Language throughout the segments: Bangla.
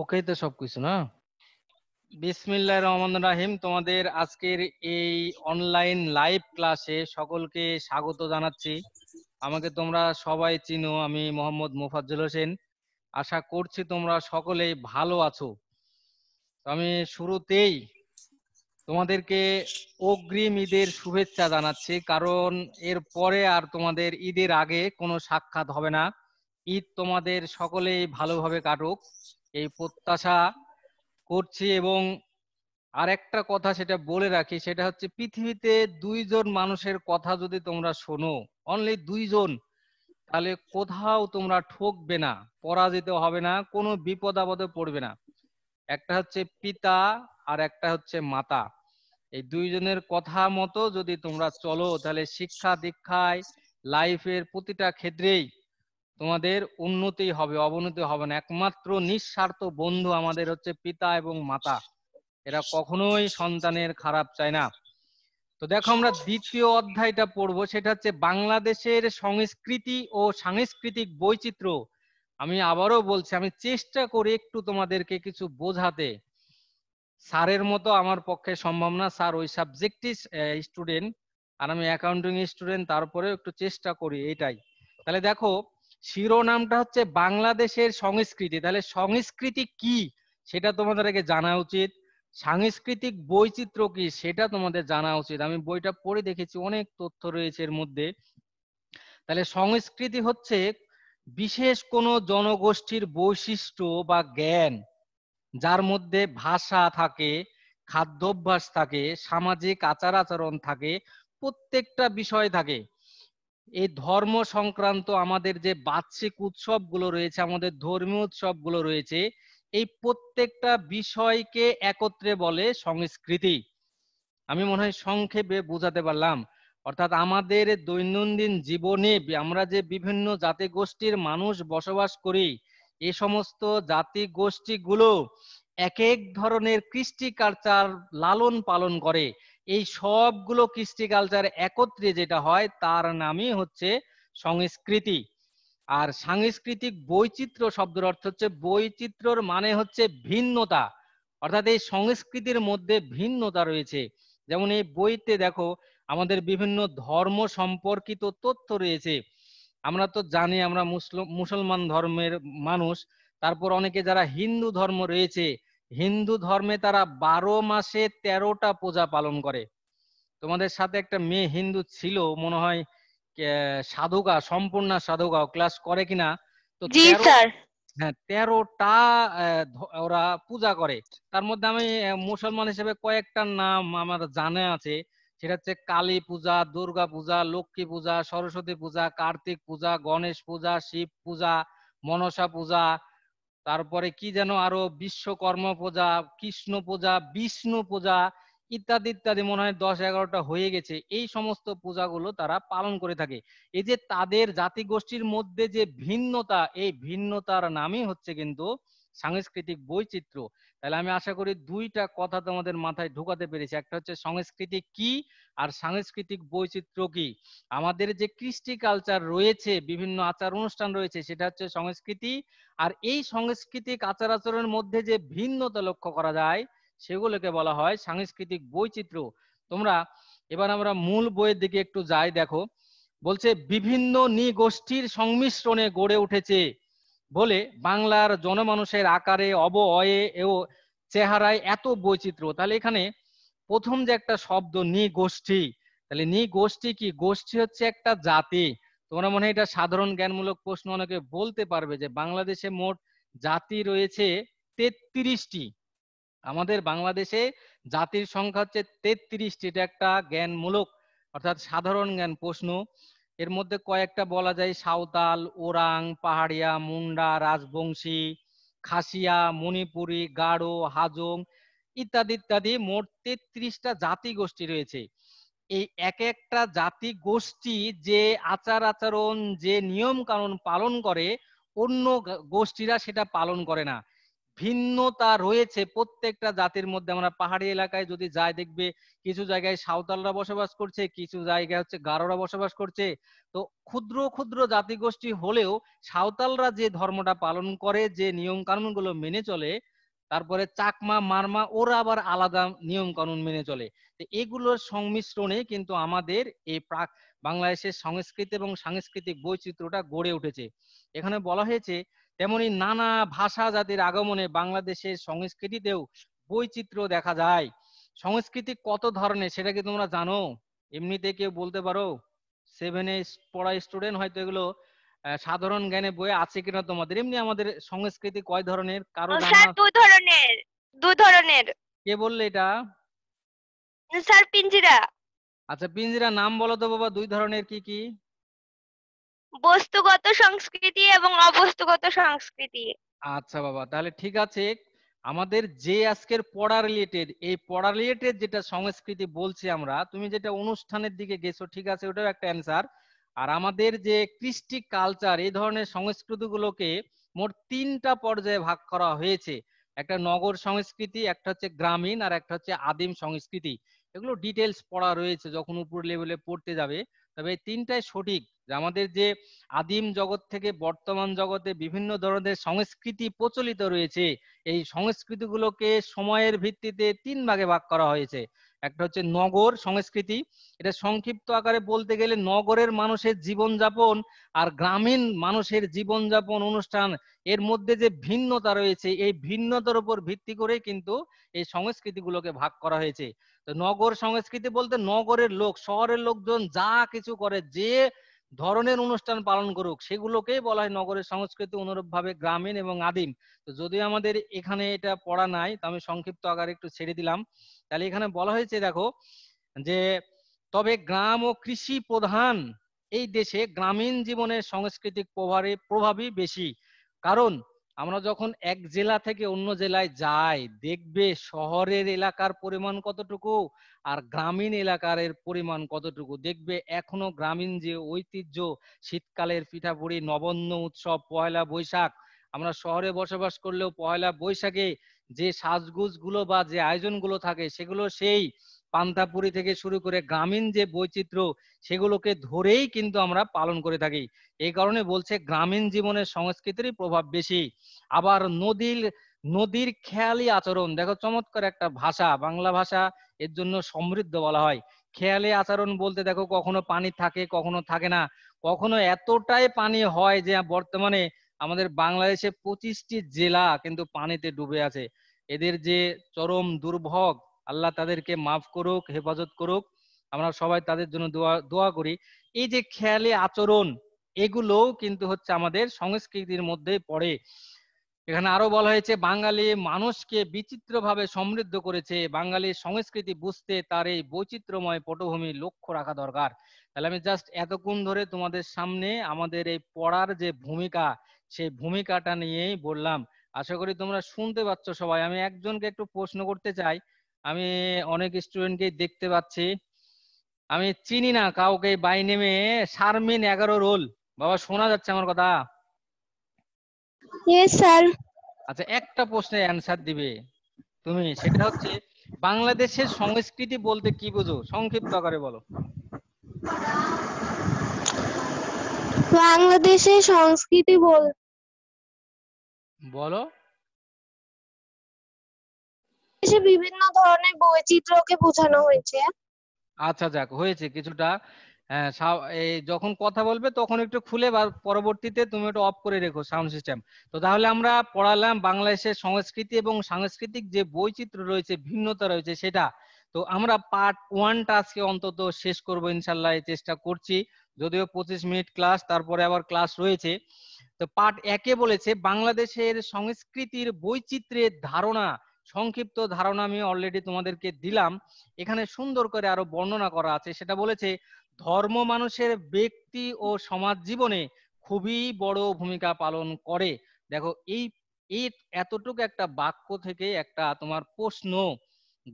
ওকে তো সবকিছু না বিসমিল্লাহ রহমান রাহিম তোমাদের আজকের এই অনলাইন লাইভ ক্লাসে সকলকে স্বাগত জানাচ্ছি আমাকে তোমরা সবাই চিনো আমি মোহাম্মদ মোফাজ্জল হোসেন আশা করছি তোমরা সকলেই ভালো আছো আমি শুরুতেই তোমাদেরকে অগ্রিম ঈদের শুভেচ্ছা জানাচ্ছি কারণ এর পরে আর তোমাদের ঈদের আগে কোনো সাক্ষাৎ হবে না ঈদ তোমাদের সকলেই ভালোভাবে কাটুক এই প্রত্যাশা করছি এবং আর একটা কথা সেটা বলে রাখি সেটা হচ্ছে পৃথিবীতে দুইজন মানুষের কথা যদি তোমরা শোনো অনলি দুইজন তাহলে কোথাও তোমরা ঠকবে না পরাজিত হবে না কোনো বিপদ আপদে পড়বে না একটা হচ্ছে পিতা আর একটা হচ্ছে মাতা এই দুইজনের কথা মতো যদি তোমরা চলো তাহলে শিক্ষা দীক্ষায় লাইফের প্রতিটা ক্ষেত্রেই তোমাদের উন্নতি হবে অবনতি হবে না একমাত্র নিঃস্বার্থ বন্ধু আমাদের হচ্ছে পিতা এবং মাতা এরা কখনোই সন্তানের খারাপ চায় না তো দেখো আমরা দ্বিতীয় অধ্যায়টা পড়বো সেটা হচ্ছে বাংলাদেশের সংস্কৃতি ও সাংস্কৃতিক বৈচিত্র্য আমি আবারও বলছি আমি চেষ্টা করি একটু তোমাদেরকে কিছু বোঝাতে স্যারের মতো আমার পক্ষে সম্ভব না স্যার ওই সাবজেক্ট স্টুডেন্ট আর আমি অ্যাকাউন্টিং স্টুডেন্ট তারপরে একটু চেষ্টা করি এটাই তাহলে দেখো শিরোনামটা হচ্ছে বাংলাদেশের সংস্কৃতি তাহলে সংস্কৃতি কি সেটা তোমাদের আগে জানা উচিত সাংস্কৃতিক বৈচিত্র্য কি সেটা তোমাদের জানা উচিত আমি বইটা পড়ে দেখেছি অনেক তথ্য রয়েছে এর মধ্যে তাহলে সংস্কৃতি হচ্ছে বিশেষ কোনো জনগোষ্ঠীর বৈশিষ্ট্য বা জ্ঞান যার মধ্যে ভাষা থাকে খাদ্যাভ্যাস থাকে সামাজিক আচার আচরণ থাকে প্রত্যেকটা বিষয় থাকে এই ধর্ম সংক্রান্ত আমাদের যে বার্ষিক উৎসবগুলো রয়েছে আমাদের ধর্মীয় উৎসবগুলো রয়েছে এই প্রত্যেকটা বিষয়কে একত্রে বলে সংস্কৃতি আমি মনে হয় সংক্ষেপে বোঝাতে পারলাম অর্থাৎ আমাদের দৈনন্দিন জীবনে আমরা যে বিভিন্ন জাতি গোষ্ঠীর মানুষ বসবাস করি এ সমস্ত জাতি গোষ্ঠীগুলো এক এক ধরনের কৃষ্টি কালচার লালন পালন করে এই সবগুলো কৃষ্টি কালচার একত্রে যেটা হয় তার নামই হচ্ছে সংস্কৃতি আর সাংস্কৃতিক বৈচিত্র্য শব্দের অর্থ হচ্ছে বৈচিত্র্যর মানে হচ্ছে ভিন্নতা অর্থাৎ এই সংস্কৃতির মধ্যে ভিন্নতা রয়েছে যেমন এই বইতে দেখো আমাদের বিভিন্ন ধর্ম সম্পর্কিত তথ্য রয়েছে আমরা তো জানি আমরা মুসলমান ধর্মের মানুষ তারপর অনেকে যারা হিন্দু ধর্ম রয়েছে হিন্দু ধর্মে তারা বারো মাসে তেরোটা পূজা পালন করে তোমাদের সাথে একটা মেয়ে হিন্দু ছিল মনে হয় সাধুকা সম্পূর্ণ সাধুকা ক্লাস করে কিনা তো হ্যাঁ, তেরোটা ওরা পূজা করে তার মধ্যে আমি মুসলমান হিসেবে কয়েকটা নাম আমার জানে আছে সেটা হচ্ছে কালী পূজা দুর্গা পূজা লক্ষ্মী পূজা সরস্বতী পূজা কার্তিক পূজা গণেশ পূজা শিব পূজা মনসা পূজা তারপরে কি যেন আরো বিশ্বকর্ম পূজা কৃষ্ণ পূজা বিষ্ণু পূজা ইত্যাদি ইত্যাদি মনে হয় দশ এগারোটা হয়ে গেছে এই সমস্ত পূজাগুলো তারা পালন করে থাকে এই যে তাদের জাতিগোষ্ঠীর মধ্যে যে ভিন্নতা এই ভিন্নতার নামই হচ্ছে কিন্তু সাংস্কৃতিক বৈচিত্র্য তাহলে আমি আশা করি দুইটা কথা তোমাদের মাথায় ঢুকাতে পেরেছি একটা হচ্ছে সংস্কৃতি কি আর সাংস্কৃতিক বৈচিত্র্য কি আমাদের যে কৃষ্টি কালচার রয়েছে বিভিন্ন আচার অনুষ্ঠান রয়েছে সেটা হচ্ছে সংস্কৃতি আর এই সাংস্কৃতিক আচার আচরণের মধ্যে যে ভিন্নতা লক্ষ্য করা যায় সেগুলোকে বলা হয় সাংস্কৃতিক বৈচিত্র্য তোমরা এবার আমরা মূল বইয়ের দিকে একটু যাই দেখো বলছে বিভিন্ন নিগোষ্ঠীর সংমিশ্রণে গড়ে উঠেছে বলে বাংলার জনমানুষের আকারে অবয়ে ও চেহারায় এত বৈচিত্র্য তাহলে এখানে প্রথম যে একটা শব্দ গোষ্ঠী তাহলে গোষ্ঠী কি গোষ্ঠী হচ্ছে একটা জাতি তোমরা মনে হয় এটা সাধারণ জ্ঞানমূলক প্রশ্ন অনেকে বলতে পারবে যে বাংলাদেশে মোট জাতি রয়েছে তেত্রিশটি আমাদের বাংলাদেশে জাতির সংখ্যা হচ্ছে তেত্রিশটি এটা একটা জ্ঞানমূলক অর্থাৎ সাধারণ জ্ঞান প্রশ্ন এর মধ্যে কয়েকটা বলা যায় সাঁওতাল ওরাং পাহাড়িয়া মুন্ডা রাজবংশী খাসিয়া মণিপুরী গাঢ় হাজং ইত্যাদি ইত্যাদি মোট তেত্রিশটা জাতি গোষ্ঠী রয়েছে এই এক একটা জাতি গোষ্ঠী যে আচার আচরণ যে নিয়ম কানুন পালন করে অন্য গোষ্ঠীরা সেটা পালন করে না ভিন্নতা রয়েছে প্রত্যেকটা জাতির মধ্যে আমরা পাহাড়ি এলাকায় যদি যাই দেখবে কিছু জায়গায় সাঁওতালরা বসবাস করছে কিছু জায়গায় হচ্ছে গারোরা বসবাস করছে তো ক্ষুদ্র ক্ষুদ্র জাতিগোষ্ঠী হলেও সাঁওতালরা যে ধর্মটা পালন করে যে নিয়ম কানুনগুলো মেনে চলে তারপরে চাকমা মারমা ওরা আবার আলাদা নিয়ম কানুন মেনে চলে তো এগুলোর সংমিশ্রণে কিন্তু আমাদের এই প্রাক বাংলাদেশের সংস্কৃতি এবং সাংস্কৃতিক বৈচিত্র্যটা গড়ে উঠেছে এখানে বলা হয়েছে তেমনি নানা ভাষা জাতির আগমনে বাংলাদেশের সংস্কৃতিতেও বৈচিত্র্য দেখা যায় সংস্কৃতি কত ধরনের সেটা কি তোমরা জানো এমনিতে কেউ বলতে পারো সেভেনে পড়া স্টুডেন্ট হয়তো এগুলো সাধারণ জ্ঞানে বইয়ে আছে কিনা তোমাদের এমনি আমাদের সংস্কৃতি কয় ধরনের কারো দুই ধরনের দুই ধরনের কে বললে এটা স্যার পিঞ্জিরা আচ্ছা পিঞ্জিরা নাম বলো তো বাবা দুই ধরনের কি কি বস্তুগত সংস্কৃতি এবং অবস্তুগত সংস্কৃতি আচ্ছা বাবা তাহলে ঠিক আছে আমাদের যে আজকের পড়া রিলেটেড এই পড়া রিলেটেড যেটা সংস্কৃতি বলছি আমরা তুমি যেটা অনুষ্ঠানের দিকে গেছো ঠিক আছে ওটাও একটা অ্যান্সার আর আমাদের যে কৃষ্টি কালচার এই ধরনের সংস্কৃতিগুলোকে মোট তিনটা পর্যায়ে ভাগ করা হয়েছে একটা নগর সংস্কৃতি একটা হচ্ছে গ্রামীণ আর একটা হচ্ছে আদিম সংস্কৃতি এগুলো ডিটেলস পড়া রয়েছে যখন উপর লেভেলে পড়তে যাবে তবে এই তিনটাই সঠিক যে আমাদের যে আদিম জগৎ থেকে বর্তমান জগতে বিভিন্ন ধরনের সংস্কৃতি প্রচলিত রয়েছে এই সংস্কৃতিগুলোকে সময়ের ভিত্তিতে তিন ভাগে ভাগ করা হয়েছে একটা হচ্ছে নগর সংস্কৃতি এটা সংক্ষিপ্ত আকারে বলতে গেলে নগরের মানুষের জীবনযাপন আর গ্রামীণ মানুষের জীবনযাপন অনুষ্ঠান এর মধ্যে যে ভিন্নতা রয়েছে এই ভিন্নতার উপর ভিত্তি করে কিন্তু এই সংস্কৃতিগুলোকে ভাগ করা হয়েছে তো নগর সংস্কৃতি বলতে নগরের লোক শহরের লোকজন যা কিছু করে যে ধরনের অনুষ্ঠান পালন করুক সেগুলোকেই বলা হয় নগরের সংস্কৃতি অনুরূপভাবে গ্রামীণ এবং আদিম তো যদি আমাদের এখানে এটা পড়া নাই তো আমি সংক্ষিপ্ত আকারে একটু ছেড়ে দিলাম তাহলে এখানে বলা হয়েছে দেখো যে তবে গ্রাম ও কৃষি প্রধান এই দেশে গ্রামীণ জীবনের সাংস্কৃতিক প্রভাবে প্রভাবই বেশি কারণ আমরা যখন এক জেলা থেকে অন্য জেলায় যাই দেখবে শহরের এলাকার পরিমাণ কতটুকু আর গ্রামীণ এলাকার পরিমাণ কতটুকু দেখবে এখনো গ্রামীণ যে ঐতিহ্য শীতকালের পিঠাপুরি নবন্ন উৎসব পয়লা বৈশাখ আমরা শহরে বসবাস করলেও পয়লা বৈশাখে যে সাজগুজগুলো বা যে আয়োজনগুলো থাকে সেগুলো সেই পান্তাপুরি থেকে শুরু করে গ্রামীণ যে বৈচিত্র্য সেগুলোকে ধরেই কিন্তু আমরা পালন করে থাকি এই কারণে বলছে গ্রামীণ জীবনের সংস্কৃতির প্রভাব বেশি আবার নদীর নদীর খেয়ালি আচরণ দেখো চমৎকার একটা ভাষা বাংলা ভাষা এর জন্য সমৃদ্ধ বলা হয় খেয়ালি আচরণ বলতে দেখো কখনো পানি থাকে কখনো থাকে না কখনো এতটাই পানি হয় যে বর্তমানে আমাদের বাংলাদেশে পঁচিশটি জেলা কিন্তু পানিতে ডুবে আছে এদের যে চরম দুর্ভোগ আল্লাহ তাদেরকে মাফ করুক হেফাজত করুক আমরা সবাই তাদের জন্য দোয়া দোয়া করি এই যে খেয়ালে আচরণ এগুলোও কিন্তু হচ্ছে আমাদের সংস্কৃতির মধ্যে পড়ে এখানে আরো বলা হয়েছে বাঙালি মানুষকে বিচিত্রভাবে সমৃদ্ধ করেছে বাঙালির সংস্কৃতি বুঝতে তার এই বৈচিত্র্যময় পটভূমি লক্ষ্য রাখা দরকার তাহলে আমি জাস্ট এতক্ষণ ধরে তোমাদের সামনে আমাদের এই পড়ার যে ভূমিকা সেই ভূমিকাটা নিয়েই বললাম আশা করি তোমরা শুনতে পাচ্ছ সবাই আমি একজনকে একটু প্রশ্ন করতে চাই আমি অনেক স্টুডেন্টকেই দেখতে পাচ্ছি আমি চিনি না কাউকে বাই নেমে শারমিন এগারো রোল বাবা শোনা যাচ্ছে আমার কথা আচ্ছা একটা প্রশ্নের অ্যান্সার দিবে তুমি সেটা হচ্ছে বাংলাদেশের সংস্কৃতি বলতে কি বুঝো সংক্ষিপ্ত আকারে বলো বাংলাদেশের সংস্কৃতি বল বলো পরিবেশে বিভিন্ন ধরনের বৈচিত্র্যকে বোঝানো হয়েছে আচ্ছা যাক হয়েছে কিছুটা হ্যাঁ যখন কথা বলবে তখন একটু খুলে বা পরবর্তীতে তুমি একটু অফ করে রেখো সাউন্ড সিস্টেম তো তাহলে আমরা পড়ালাম বাংলাদেশের সংস্কৃতি এবং সাংস্কৃতিক যে বৈচিত্র্য রয়েছে ভিন্নতা রয়েছে সেটা তো আমরা পার্ট ওয়ানটা আজকে অন্তত শেষ করব ইনশাল্লাহ চেষ্টা করছি যদিও পঁচিশ মিনিট ক্লাস তারপরে আবার ক্লাস রয়েছে তো পার্ট একে বলেছে বাংলাদেশের সংস্কৃতির বৈচিত্র্যের ধারণা সংক্ষিপ্ত ধারণা আমি অলরেডি তোমাদেরকে দিলাম এখানে সুন্দর করে আরো বর্ণনা করা আছে সেটা বলেছে ধর্ম মানুষের ব্যক্তি ও সমাজ জীবনে খুবই বড় ভূমিকা পালন করে দেখো এই এই এতটুকু একটা বাক্য থেকে একটা তোমার প্রশ্ন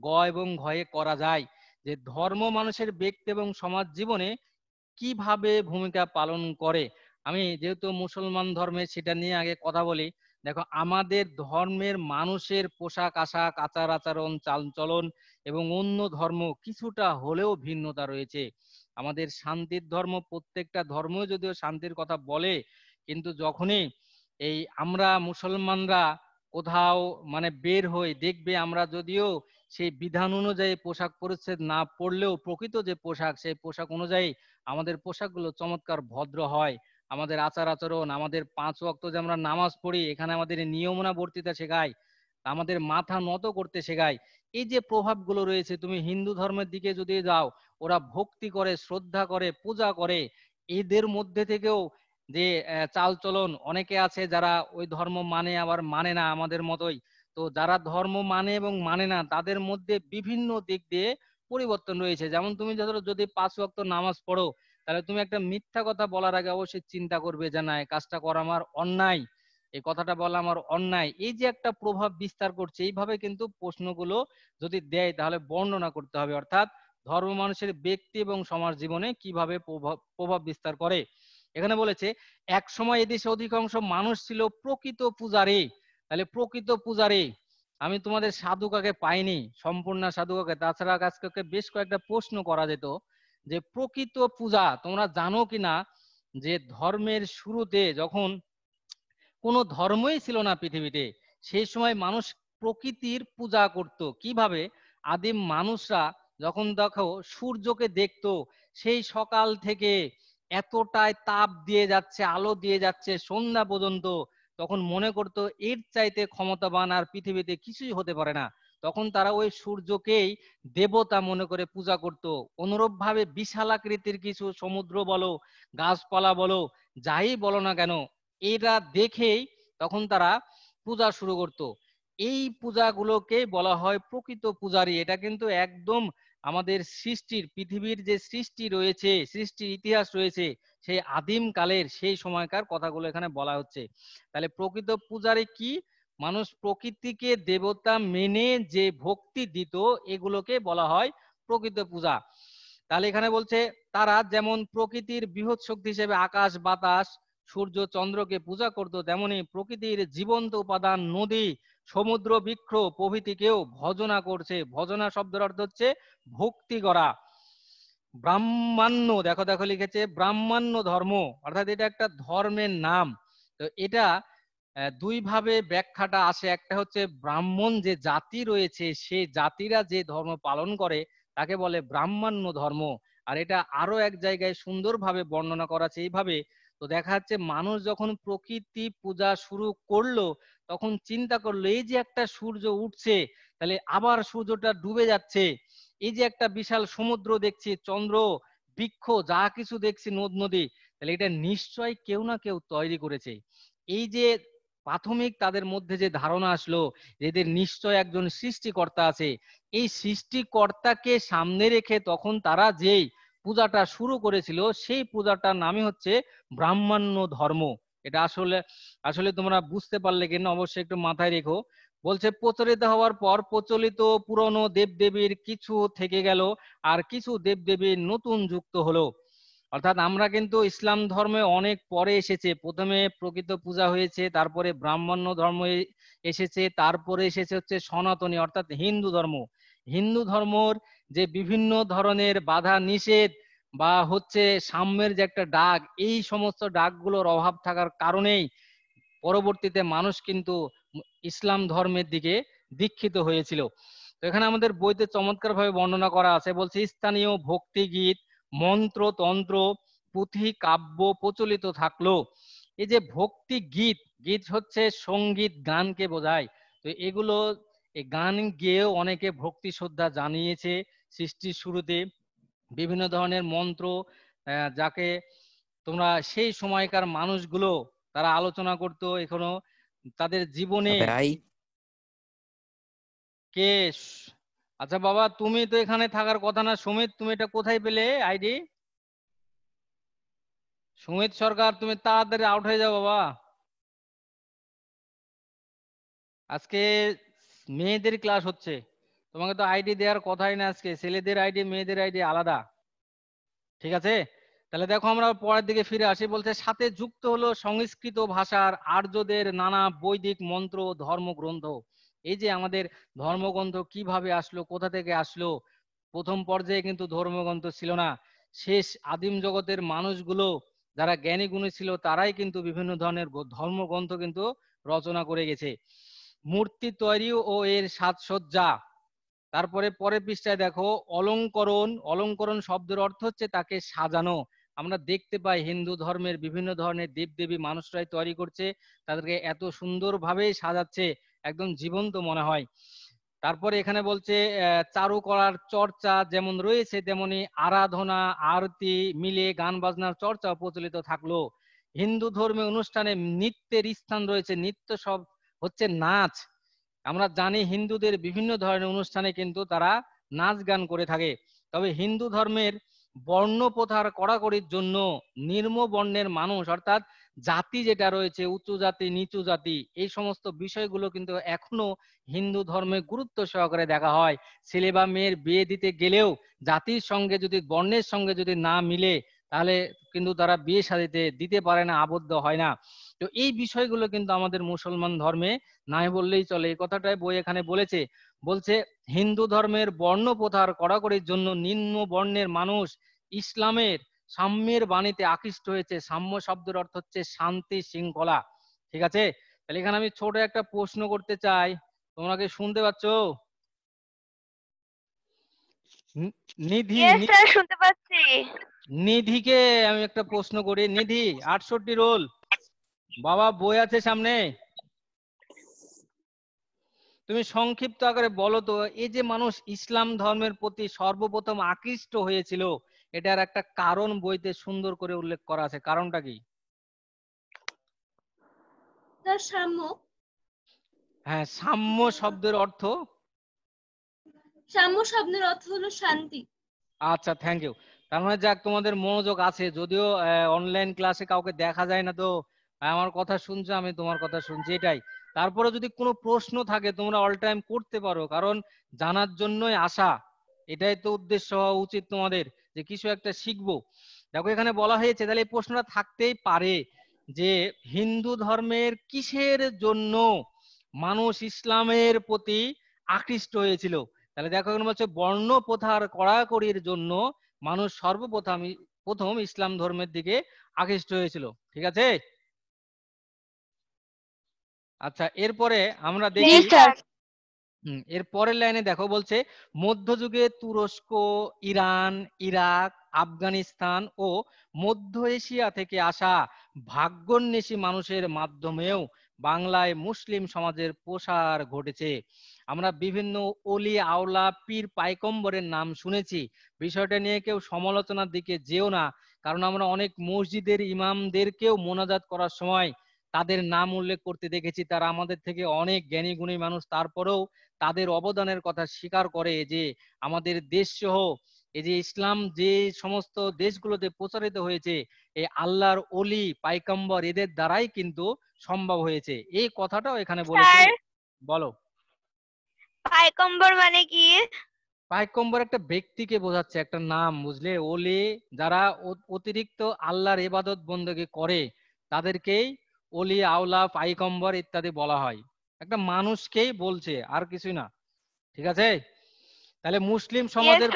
গ এবং ঘয়ে করা যায় যে ধর্ম মানুষের ব্যক্তি এবং সমাজ জীবনে কিভাবে ভূমিকা পালন করে আমি যেহেতু মুসলমান ধর্মে সেটা নিয়ে আগে কথা বলি দেখো আমাদের ধর্মের মানুষের পোশাক আশাক আচার আচরণ চালচলন এবং অন্য ধর্ম কিছুটা হলেও ভিন্নতা রয়েছে আমাদের শান্তির ধর্ম প্রত্যেকটা ধর্ম যদিও শান্তির কথা বলে কিন্তু যখনই এই আমরা মুসলমানরা কোথাও মানে বের হই দেখবে আমরা যদিও সেই বিধান অনুযায়ী পোশাক পরিচ্ছেদ না পড়লেও প্রকৃত যে পোশাক সেই পোশাক অনুযায়ী আমাদের পোশাকগুলো চমৎকার ভদ্র হয় আমাদের আচার আচরণ আমাদের পাঁচ অক্ত যে আমরা নামাজ পড়ি এখানে আমাদের নিয়মনা বর্তিতা শেখায় আমাদের মাথা নত করতে শেখায় এই যে প্রভাবগুলো রয়েছে তুমি হিন্দু ধর্মের দিকে যদি যাও ওরা ভক্তি করে শ্রদ্ধা করে পূজা করে এদের মধ্যে থেকেও যে চালচলন অনেকে আছে যারা ওই ধর্ম মানে আবার মানে না আমাদের মতোই তো যারা ধর্ম মানে এবং মানে না তাদের মধ্যে বিভিন্ন দিক দিয়ে পরিবর্তন রয়েছে যেমন তুমি ধরো যদি পাঁচ ওয়াক্ত নামাজ পড়ো তাহলে তুমি একটা মিথ্যা কথা বলার আগে অবশ্যই চিন্তা করবে যে না কাজটা করা আমার অন্যায় এই কথাটা বলা আমার অন্যায় এই যে একটা প্রভাব বিস্তার করছে এইভাবে কিন্তু প্রশ্নগুলো যদি দেয় তাহলে বর্ণনা করতে হবে অর্থাৎ ধর্ম মানুষের ব্যক্তি এবং সমাজ জীবনে কিভাবে প্রভাব বিস্তার করে এখানে বলেছে এক সময় এদেশে অধিকাংশ মানুষ ছিল প্রকৃত পূজারে তাহলে প্রকৃত পূজারে আমি তোমাদের সাধুকাকে পাইনি সম্পূর্ণ সাধুকাকে তাছাড়া আজকে বেশ কয়েকটা প্রশ্ন করা যেত যে প্রকৃত পূজা তোমরা জানো কিনা যে ধর্মের শুরুতে যখন কোনো ধর্মই ছিল না পৃথিবীতে সেই সময় মানুষ প্রকৃতির পূজা করত কিভাবে আদিম মানুষরা যখন দেখো সূর্যকে দেখতো সেই সকাল থেকে এতটাই তাপ দিয়ে যাচ্ছে আলো দিয়ে যাচ্ছে সন্ধ্যা পর্যন্ত তখন মনে করতো এর চাইতে ক্ষমতাবান আর পৃথিবীতে কিছুই হতে পারে না তখন তারা ওই সূর্যকেই দেবতা মনে করে পূজা করত অনুরূপভাবে বিশাল আকৃতির কিছু সমুদ্র বলো গাছপালা বলো যাই বলো না কেন এরা দেখেই তখন তারা পূজা শুরু করত এই পূজাগুলোকে বলা হয় প্রকৃত পূজারী এটা কিন্তু একদম আমাদের সৃষ্টির পৃথিবীর যে সৃষ্টি রয়েছে সৃষ্টির ইতিহাস রয়েছে সেই আদিম কালের সেই সময়কার কথাগুলো এখানে বলা হচ্ছে তাহলে প্রকৃত পূজারী কি মানুষ প্রকৃতিকে দেবতা মেনে যে ভক্তি দিত এগুলোকে বলা হয় প্রকৃত পূজা তাহলে এখানে বলছে তারা যেমন প্রকৃতির বৃহৎ শক্তি হিসেবে আকাশ বাতাস সূর্য চন্দ্রকে পূজা করত তেমনি প্রকৃতির জীবন্ত উপাদান নদী সমুদ্র বৃক্ষ প্রভৃতিকেও ভজনা করছে ভজনা শব্দের অর্থ হচ্ছে ভক্তি করা ব্রাহ্মান্য দেখো দেখো লিখেছে ব্রাহ্মান্য ধর্ম অর্থাৎ এটা একটা ধর্মের নাম তো এটা দুইভাবে ব্যাখ্যাটা আসে একটা হচ্ছে ব্রাহ্মণ যে জাতি রয়েছে সে জাতিরা যে ধর্ম পালন করে তাকে বলে ব্রাহ্মণ্য ধর্ম আর এটা আরো এক জায়গায় সুন্দরভাবে বর্ণনা করা আছে এইভাবে তো দেখা যাচ্ছে মানুষ যখন প্রকৃতি পূজা শুরু করলো তখন চিন্তা করলো এই যে একটা সূর্য উঠছে তাহলে আবার সূর্যটা ডুবে যাচ্ছে এই যে একটা বিশাল সমুদ্র দেখছি চন্দ্র বৃক্ষ যা কিছু দেখছি নদ নদী তাহলে এটা নিশ্চয় কেউ না কেউ তৈরি করেছে এই যে প্রাথমিক তাদের মধ্যে যে ধারণা আসলো এদের নিশ্চয় একজন সৃষ্টিকর্তা আছে এই সৃষ্টিকর্তাকে সামনে রেখে তখন তারা যেই পূজাটা শুরু করেছিল সেই পূজাটার নামই হচ্ছে ব্রাহ্মণ্য ধর্ম এটা আসলে আসলে তোমরা বুঝতে পারলে কিনা অবশ্যই একটু মাথায় রেখো বলছে প্রচলিত হওয়ার পর প্রচলিত পুরনো দেবদেবীর কিছু থেকে গেল আর কিছু দেবদেবীর নতুন যুক্ত হলো অর্থাৎ আমরা কিন্তু ইসলাম ধর্মে অনেক পরে এসেছে প্রথমে প্রকৃত পূজা হয়েছে তারপরে ব্রাহ্মণ্য ধর্ম এসেছে তারপরে এসেছে হচ্ছে সনাতনী অর্থাৎ হিন্দু ধর্ম হিন্দু ধর্মর যে বিভিন্ন ধরনের বাধা নিষেধ বা হচ্ছে সাম্যের যে একটা ডাক এই সমস্ত ডাকগুলোর অভাব থাকার কারণেই পরবর্তীতে মানুষ কিন্তু ইসলাম ধর্মের দিকে দীক্ষিত হয়েছিল তো এখানে আমাদের বইতে চমৎকারভাবে বর্ণনা করা আছে বলছে স্থানীয় ভক্তি গীত মন্ত্র তন্ত্র পুঁথি কাব্য প্রচলিত থাকলো এই যে ভক্তি গীত গীত হচ্ছে সঙ্গীত গানকে বোঝায় তো এগুলো এই গান গেয়েও অনেকে ভক্তি শ্রদ্ধা জানিয়েছে সৃষ্টির শুরুতে বিভিন্ন ধরনের মন্ত্র যাকে তোমরা সেই সময়কার মানুষগুলো তারা আলোচনা করতো এখনো তাদের জীবনে কে আচ্ছা বাবা তুমি তো এখানে থাকার কথা না সুমিত তুমি এটা কোথায় পেলে আইডি সুমিত সরকার তুমি তাড়াতাড়ি আউট হয়ে যাও বাবা আজকে মেয়েদের ক্লাস হচ্ছে তোমাকে তো আইডি দেওয়ার কথাই না আজকে ছেলেদের আইডি মেয়েদের আইডি আলাদা ঠিক আছে তাহলে দেখো আমরা পরের দিকে ফিরে আসি বলছে সাথে যুক্ত হলো সংস্কৃত ভাষার আর্যদের নানা বৈদিক মন্ত্র ধর্মগ্রন্থ এই যে আমাদের ধর্মগ্রন্থ কিভাবে আসলো কোথা থেকে আসলো প্রথম পর্যায়ে কিন্তু ধর্মগ্রন্থ ছিল না শেষ আদিম জগতের মানুষগুলো যারা জ্ঞানী গুণে ছিল তারাই কিন্তু বিভিন্ন ধরনের ধর্মগ্রন্থ কিন্তু রচনা করে গেছে মূর্তি তৈরি ও এর সাজসজ্জা তারপরে পরের পৃষ্ঠায় দেখো অলঙ্করণ অলঙ্করণ শব্দের অর্থ হচ্ছে তাকে সাজানো আমরা দেখতে পাই হিন্দু ধর্মের বিভিন্ন ধরনের দেবদেবী মানুষরাই তৈরি করছে তাদেরকে এত সুন্দরভাবে সাজাচ্ছে একদম জীবন্ত মনে হয় তারপরে এখানে বলছে চারু করার চর্চা যেমন রয়েছে তেমনি আরাধনা আরতি মিলে গান বাজনার চর্চা প্রচলিত থাকলো হিন্দু ধর্মে অনুষ্ঠানে নৃত্যের স্থান রয়েছে নৃত্য সব হচ্ছে নাচ আমরা জানি হিন্দুদের বিভিন্ন ধরনের অনুষ্ঠানে কিন্তু তারা নাচ গান করে থাকে তবে হিন্দু ধর্মের বর্ণ প্রথার কড়াকড়ির জন্য নির্ম বর্ণের মানুষ অর্থাৎ জাতি যেটা রয়েছে উঁচু জাতি নিচু জাতি এই সমস্ত বিষয়গুলো কিন্তু এখনো হিন্দু ধর্মে গুরুত্ব সহকারে দেখা হয় ছেলে বা মেয়ের বিয়ে দিতে গেলেও জাতির সঙ্গে যদি বর্ণের সঙ্গে যদি না মিলে তাহলে কিন্তু তারা বিয়ে সাদিতে দিতে পারে না আবদ্ধ হয় না তো এই বিষয়গুলো কিন্তু আমাদের মুসলমান ধর্মে নাই বললেই চলে এই কথাটাই বই এখানে বলেছে বলছে হিন্দু ধর্মের বর্ণ প্রথার কড়াকড়ির জন্য নিম্ন বর্ণের মানুষ ইসলামের সাম্যের বাণীতে আকৃষ্ট হয়েছে সাম্য শব্দের অর্থ হচ্ছে শান্তি শৃঙ্খলা ঠিক আছে তাহলে এখানে আমি ছোট একটা প্রশ্ন করতে চাই তোমরা কি শুনতে পাচ্ছ নিধি শুনতে পাচ্ছি নিধিকে আমি একটা প্রশ্ন করি নিধি আটষট্টি রোল বাবা বই আছে সামনে তুমি সংক্ষিপ্ত আকারে বলো তো এই যে মানুষ ইসলাম ধর্মের প্রতি সর্বপ্রথম আকৃষ্ট হয়েছিল এটার একটা কারণ বইতে সুন্দর করে উল্লেখ করা আছে কারণটা কি সাম্য হ্যাঁ সাম্য শব্দের অর্থ সাম্য শব্দের অর্থ হলো শান্তি আচ্ছা থ্যাংক ইউ তার মানে যাক তোমাদের মনোযোগ আছে যদিও অনলাইন ক্লাসে কাউকে দেখা যায় না তো আমার কথা শুনছো আমি তোমার কথা শুনছি এটাই তারপরে যদি কোনো প্রশ্ন থাকে তোমরা অল টাইম করতে পারো কারণ জানার জন্যই আশা এটাই তো উদ্দেশ্য হওয়া উচিত তোমাদের যে কিছু একটা শিখবো দেখো এখানে বলা হয়েছে তাহলে এই প্রশ্নটা থাকতেই পারে যে হিন্দু ধর্মের কিসের জন্য মানুষ ইসলামের প্রতি আকৃষ্ট হয়েছিল তাহলে দেখো এখানে বলছে বর্ণ প্রথার কড়াকড়ির জন্য মানুষ সর্বপ্রথম প্রথম ইসলাম ধর্মের দিকে আকৃষ্ট হয়েছিল ঠিক আছে আচ্ছা এরপরে আমরা দেখি এর পরের লাইনে দেখো বলছে মধ্যযুগে তুরস্ক ইরান ইরাক আফগানিস্তান ও মধ্য এশিয়া থেকে আসা ভাগ্যোন্বেষী মানুষের মাধ্যমেও বাংলায় মুসলিম সমাজের প্রসার ঘটেছে আমরা বিভিন্ন অলি আওলা পীর পাইকম্বরের নাম শুনেছি বিষয়টা নিয়ে কেউ সমালোচনার দিকে যেও না কারণ আমরা অনেক মসজিদের ইমামদেরকেও মোনাজাত করার সময় তাদের নাম উল্লেখ করতে দেখেছি তারা আমাদের থেকে অনেক জ্ঞানী গুণী মানুষ তারপরেও তাদের অবদানের কথা স্বীকার করে যে আমাদের দেশ সহ এই যে ইসলাম যে সমস্ত দেশগুলোতে প্রচারিত হয়েছে এই আল্লাহর অলি পাইকাম্বর এদের দ্বারাই কিন্তু সম্ভব হয়েছে এই কথাটাও এখানে বলেছে বলো পাইকম্বর মানে কি পাইকম্বর একটা ব্যক্তিকে বোঝাচ্ছে একটা নাম বুঝলে ওলে যারা অতিরিক্ত আল্লাহর এবাদত বন্দকে করে তাদেরকেই অলি আওলা পাইকম্বর ইত্যাদি বলা হয় একটা মানুষকেই বলছে আর কিছুই না ঠিক আছে তাহলে মুসলিম সমাজের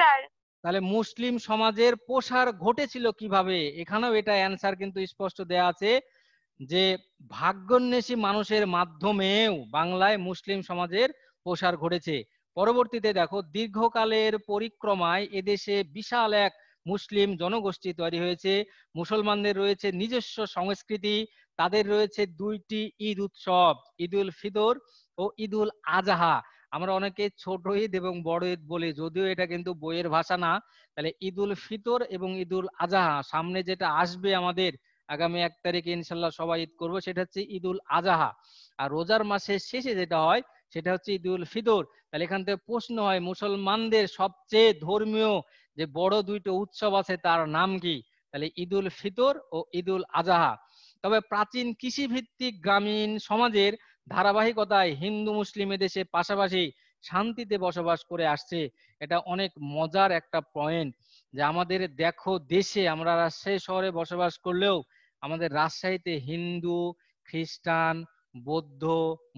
তাহলে মুসলিম সমাজের প্রসার ঘটেছিল কিভাবে এখানেও এটা অ্যান্সার কিন্তু স্পষ্ট দেয়া আছে যে ভাগ্যোন্বেষী মানুষের মাধ্যমেও বাংলায় মুসলিম সমাজের প্রসার ঘটেছে পরবর্তীতে দেখো দীর্ঘকালের পরিক্রমায় এদেশে বিশাল এক মুসলিম জনগোষ্ঠী তৈরি হয়েছে মুসলমানদের রয়েছে নিজস্ব সংস্কৃতি তাদের রয়েছে দুইটি ঈদ উৎসব ঈদ উল ফিতর ও ঈদুল আজহা আমরা অনেকে ছোট ঈদ এবং বড় ঈদ বলি যদিও এটা কিন্তু বইয়ের ভাষা না তাহলে ঈদ উল ফিতর এবং ঈদুল আজাহা আজহা সামনে যেটা আসবে আমাদের আগামী এক তারিখে ইনশাল্লাহ সবাই ঈদ করবো সেটা হচ্ছে ঈদ উল আজহা আর রোজার মাসের শেষে যেটা হয় সেটা হচ্ছে ঈদ উল ফিতর তাহলে এখান থেকে প্রশ্ন হয় মুসলমানদের সবচেয়ে ধর্মীয় যে বড় দুইটো উৎসব আছে তার নাম কি তাহলে ঈদুল ফিতর ও ঈদুল আজাহা তবে প্রাচীন কৃষিভিত্তিক গ্রামীণ সমাজের ধারাবাহিকতায় হিন্দু মুসলিম দেশে পাশাপাশি শান্তিতে বসবাস করে আসছে এটা অনেক মজার একটা পয়েন্ট যে আমাদের দেখো দেশে আমরা রাজশাহী শহরে বসবাস করলেও আমাদের রাজশাহীতে হিন্দু খ্রিস্টান বৌদ্ধ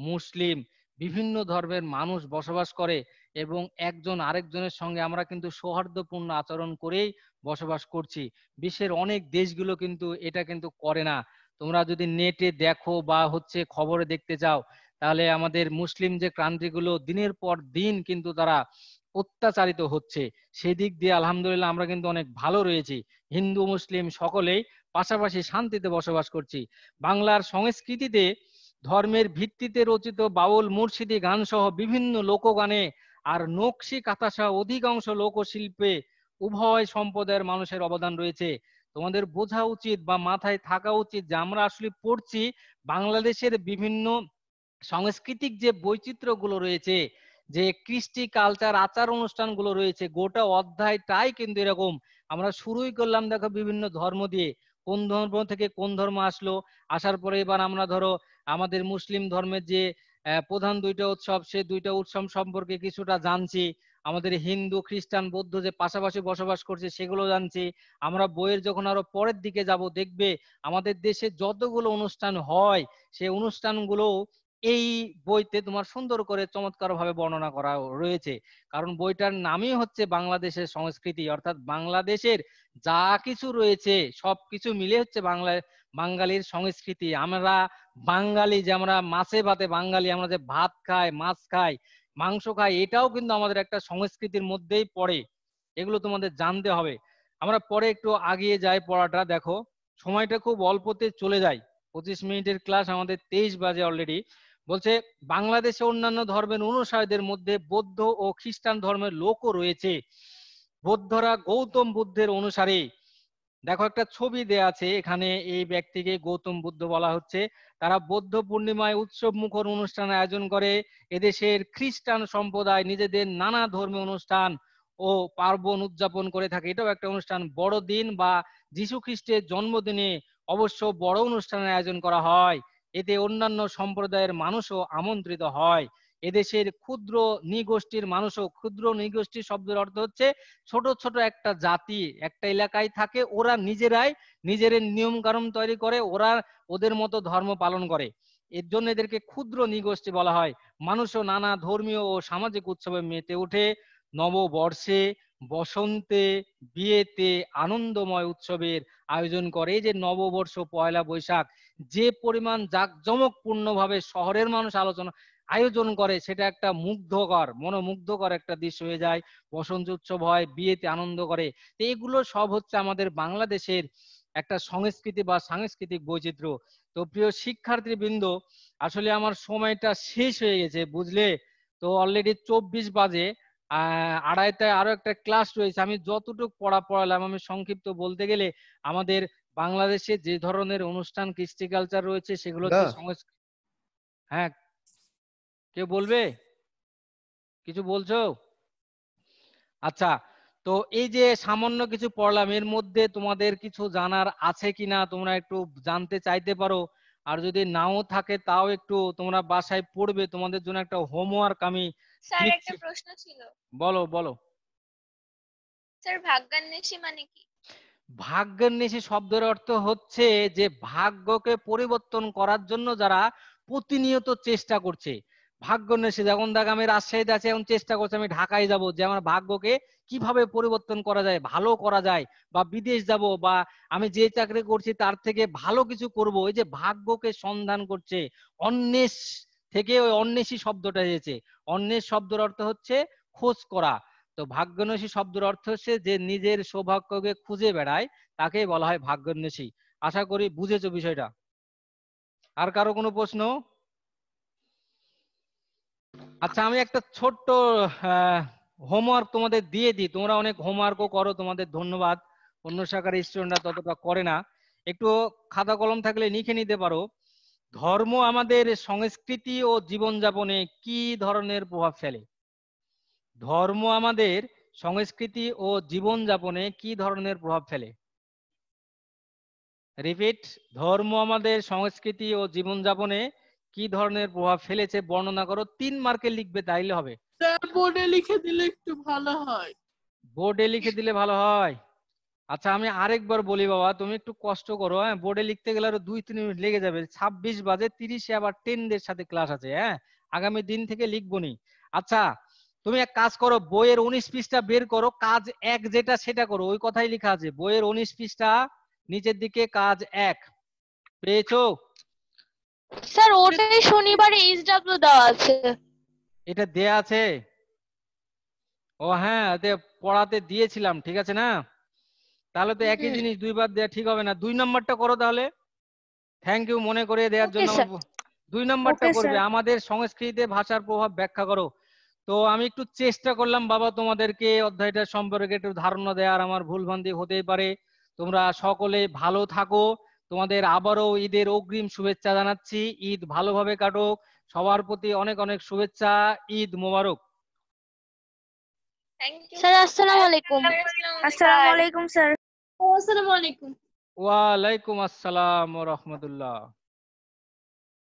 মুসলিম বিভিন্ন ধর্মের মানুষ বসবাস করে এবং একজন আরেকজনের সঙ্গে আমরা কিন্তু সৌহার্দ্যপূর্ণ আচরণ করেই বসবাস করছি বিশ্বের অনেক দেশগুলো কিন্তু এটা কিন্তু করে না তোমরা যদি নেটে দেখো বা হচ্ছে খবরে দেখতে যাও তাহলে আমাদের মুসলিম যে ক্রান্তিগুলো দিনের পর দিন কিন্তু তারা অত্যাচারিত হচ্ছে সেদিক দিয়ে আলহামদুলিল্লাহ আমরা কিন্তু অনেক ভালো রয়েছি হিন্দু মুসলিম সকলেই পাশাপাশি শান্তিতে বসবাস করছি বাংলার সংস্কৃতিতে ধর্মের ভিত্তিতে রচিত বাউল মুর্শিদি গান সহ বিভিন্ন লোকগানে আর নকশি সহ অধিকাংশ লোকশিল্পে উভয় সম্পদের মানুষের অবদান রয়েছে তোমাদের বোঝা উচিত বা মাথায় থাকা উচিত যে আমরা আসলে পড়ছি বাংলাদেশের বিভিন্ন সাংস্কৃতিক যে বৈচিত্র্যগুলো রয়েছে যে কৃষ্টি কালচার আচার অনুষ্ঠানগুলো রয়েছে গোটা অধ্যায়টাই কিন্তু এরকম আমরা শুরুই করলাম দেখো বিভিন্ন ধর্ম দিয়ে কোন ধর্ম থেকে কোন ধর্ম আসলো আসার পরে এবার আমরা ধরো আমাদের মুসলিম ধর্মের যে প্রধান দুইটা উৎসব সে দুইটা উৎসব সম্পর্কে কিছুটা জানছি আমাদের হিন্দু খ্রিস্টান বৌদ্ধ যে পাশাপাশি বসবাস করছে সেগুলো জানছি আমরা বইয়ের যখন আরো পরের দিকে যাব দেখবে আমাদের দেশে যতগুলো অনুষ্ঠান হয় সে অনুষ্ঠানগুলো এই বইতে তোমার সুন্দর করে চমৎকার ভাবে বর্ণনা করা রয়েছে কারণ বইটার নামই হচ্ছে বাংলাদেশের সংস্কৃতি অর্থাৎ বাংলাদেশের যা কিছু রয়েছে সবকিছু মিলে হচ্ছে বাংলা বাঙালির সংস্কৃতি আমরা বাঙালি যে আমরা মাছে ভাতে বাঙালি আমরা যে ভাত খাই মাছ খাই মাংস খাই এটাও কিন্তু আমাদের একটা সংস্কৃতির মধ্যেই পড়ে এগুলো তোমাদের জানতে হবে আমরা পরে একটু আগিয়ে যাই পড়াটা দেখো সময়টা খুব অল্পতে চলে যায় পঁচিশ মিনিটের ক্লাস আমাদের তেইশ বাজে অলরেডি বলছে বাংলাদেশে অন্যান্য ধর্মের অনুসারীদের মধ্যে বৌদ্ধ ও খ্রিস্টান ধর্মের লোকও রয়েছে বৌদ্ধরা গৌতম বুদ্ধের অনুসারে দেখো একটা ছবি দেয়া আছে এখানে এই ব্যক্তিকে গৌতম বুদ্ধ বলা হচ্ছে তারা বৌদ্ধ পূর্ণিমায় উৎসব মুখর অনুষ্ঠান আয়োজন করে এদেশের খ্রিস্টান সম্প্রদায় নিজেদের নানা ধর্মীয় অনুষ্ঠান ও পার্বণ উদযাপন করে থাকে এটাও একটা অনুষ্ঠান বড়দিন বা যীশু খ্রিস্টের জন্মদিনে অবশ্য বড় অনুষ্ঠানের আয়োজন করা হয় এতে অন্যান্য সম্প্রদায়ের মানুষও আমন্ত্রিত হয় এদেশের ক্ষুদ্র নিগোষ্ঠীর মানুষও ক্ষুদ্র নিগোষ্ঠী শব্দের অর্থ হচ্ছে ছোট ছোট একটা জাতি একটা এলাকায় থাকে ওরা নিজেরাই নিজের নিয়ম কানুন তৈরি করে ওরা ওদের মতো ধর্ম পালন করে এর জন্য এদেরকে ক্ষুদ্র নিগোষ্ঠী বলা হয় মানুষও নানা ধর্মীয় ও সামাজিক উৎসবে মেতে ওঠে নববর্ষে বসন্তে বিয়েতে আনন্দময় উৎসবের আয়োজন করে যে নববর্ষ পয়লা বৈশাখ যে পরিমাণ জাঁকজমকপূর্ণভাবে শহরের মানুষ আলোচনা আয়োজন করে সেটা একটা মুগ্ধকর মনোমুগ্ধকর একটা দৃশ্য হয়ে যায় বসন্ত উৎসব হয় বিয়েতে আনন্দ করে তো এগুলো সব হচ্ছে আমাদের বাংলাদেশের একটা সংস্কৃতি বা সাংস্কৃতিক বৈচিত্র্য তো প্রিয় শিক্ষার্থী বৃন্দ আসলে আমার সময়টা শেষ হয়ে গেছে বুঝলে তো অলরেডি চব্বিশ বাজে আড়াইটায় আরো একটা ক্লাস রয়েছে আমি যতটুকু পড়া পড়ালাম আমি সংক্ষিপ্ত বলতে গেলে আমাদের বাংলাদেশে যে ধরনের অনুষ্ঠান কৃষ্টি কালচার রয়েছে সেগুলো হ্যাঁ কে বলবে কিছু বলছো আচ্ছা তো এই যে সামান্য কিছু পড়লাম এর মধ্যে তোমাদের কিছু জানার আছে কিনা তোমরা একটু জানতে চাইতে পারো আর যদি নাও থাকে তাও একটু তোমরা বাসায় পড়বে তোমাদের জন্য একটা হোমওয়ার্ক আমি স্যার একটা প্রশ্ন ছিল বলো বলো স্যার ভাগ্যান্বেষী মানে কি ভাগ্যান্বেষী শব্দের অর্থ হচ্ছে যে ভাগ্যকে পরিবর্তন করার জন্য যারা প্রতিনিয়ত চেষ্টা করছে যেমন দেখ আমি রাজশাহীতে আছি এখন চেষ্টা করছি আমি ঢাকায় যাব যে আমার ভাগ্যকে কিভাবে পরিবর্তন করা যায় ভালো করা যায় বা বিদেশ যাব বা আমি যে চাকরি করছি তার থেকে ভালো কিছু করব এই যে ভাগ্যকে সন্ধান করছে অন্বেষ থেকে ওই অন্বেষী শব্দটা এসেছে অন্বেষ শব্দের অর্থ হচ্ছে খোঁজ করা তো ভাগ্যন্বেষী শব্দের অর্থ হচ্ছে যে নিজের সৌভাগ্যকে খুঁজে বেড়ায় তাকেই বলা হয় ভাগ্যন্বেষী আশা করি বুঝেছো বিষয়টা আর কারো কোনো প্রশ্ন আচ্ছা আমি একটা ছোট্ট হোমওয়ার্ক তোমাদের দিয়ে দিই তোমরা অনেক হোমওয়ার্কও করো তোমাদের ধন্যবাদ অন্য শাখার স্টুডেন্টরা ততটা করে না একটু খাতা কলম থাকলে লিখে নিতে পারো ধর্ম আমাদের সংস্কৃতি ও জীবনযাপনে কি ধরনের প্রভাব ফেলে ধর্ম আমাদের সংস্কৃতি ও জীবনযাপনে কি ধরনের প্রভাব ফেলে রিপিট ধর্ম আমাদের সংস্কৃতি ও জীবনযাপনে কি ধরনের প্রভাব ফেলেছে বর্ণনা করো তিন মার্কে লিখবে তাইলে হবে বোর্ডে লিখে দিলে একটু ভালো হয় বোর্ডে লিখে দিলে ভালো হয় আচ্ছা আমি আরেকবার বলি বাবা তুমি একটু কষ্ট করো হ্যাঁ বোর্ডে লিখতে গেলে আরো দুই তিন মিনিট লেগে যাবে ছাব্বিশ বাজে তিরিশে আবার টেনদের সাথে ক্লাস আছে হ্যাঁ আগামী দিন থেকে লিখবো নি আচ্ছা তুমি এক কাজ করো বইয়ের উনিশ পিসটা বের করো কাজ এক যেটা সেটা করো ওই কথাই লেখা আছে বইয়ের উনিশ পিসটা নিচের দিকে কাজ এক পেয়েছো স্যার ওটাই শনিবার এইচডব্লিউ দেওয়া আছে এটা দেয়া আছে ও হ্যাঁ পড়াতে দিয়েছিলাম ঠিক আছে না তাহলে তো একই জিনিস দুইবার দেয়া ঠিক হবে না দুই নাম্বারটা করো তাহলে থ্যাংক ইউ মনে করে দেওয়ার জন্য দুই নাম্বারটা করবে আমাদের সংস্কৃতিতে ভাষার প্রভাব ব্যাখ্যা করো তো আমি একটু চেষ্টা করলাম বাবা তোমাদেরকে অধ্যায়টা সম্পর্কে একটু ধারণা দেওয়ার আমার ভুল ভান্তি হতেই পারে তোমরা সকলে ভালো থাকো তোমাদের আবারও ঈদের অগ্রিম শুভেচ্ছা জানাচ্ছি ঈদ ভালোভাবে কাটুক সবার প্রতি অনেক অনেক শুভেচ্ছা ঈদ মোবারক স্যার আসসালামু আলাইকুম আসসালামু আলাইকুম স্যার আসসালামু আলাইকুম ওয়া আলাইকুম আসসালাম ওয়া রাহমাতুল্লাহ